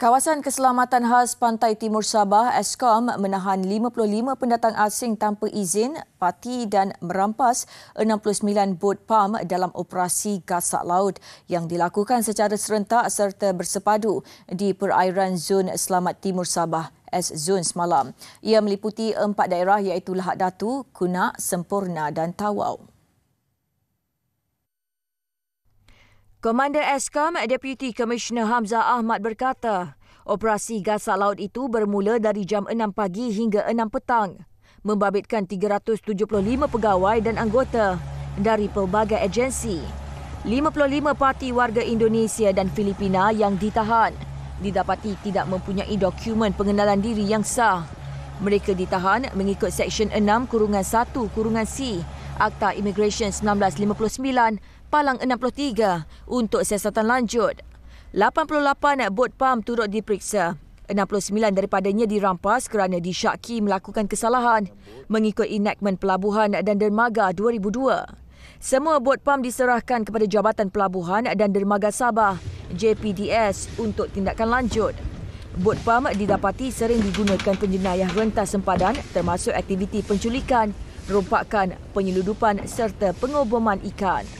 Kawasan Keselamatan Khas Pantai Timur Sabah, ESKOM, menahan 55 pendatang asing tanpa izin, pati dan merampas 69 bot PAM dalam operasi gasak laut yang dilakukan secara serentak serta bersepadu di perairan Zon Selamat Timur Sabah. S Zone semalam. Ia meliputi empat daerah iaitu Lahad Datu, Kunak, Sempurna dan Tawau. Komander Eskom Deputy Commissioner Hamza Ahmad berkata, operasi gasak laut itu bermula dari jam 6 pagi hingga 6 petang, membabitkan 375 pegawai dan anggota dari pelbagai agensi. 55 parti warga Indonesia dan Filipina yang ditahan didapati tidak mempunyai dokumen pengenalan diri yang sah. Mereka ditahan mengikut Seksyen 6 Kurungan 1 Kurungan C Akta Immigration 1959 Palang 63 untuk siasatan lanjut. 88 bot pam turut diperiksa. 69 daripadanya dirampas kerana disyaki melakukan kesalahan mengikut enactment pelabuhan dan dermaga 2002. Semua bot pam diserahkan kepada Jabatan Pelabuhan dan Dermaga Sabah, JPDS, untuk tindakan lanjut. Bot pam didapati sering digunakan penjenayah rentas sempadan termasuk aktiviti penculikan, rompakan, penyeludupan serta pengoboman ikan.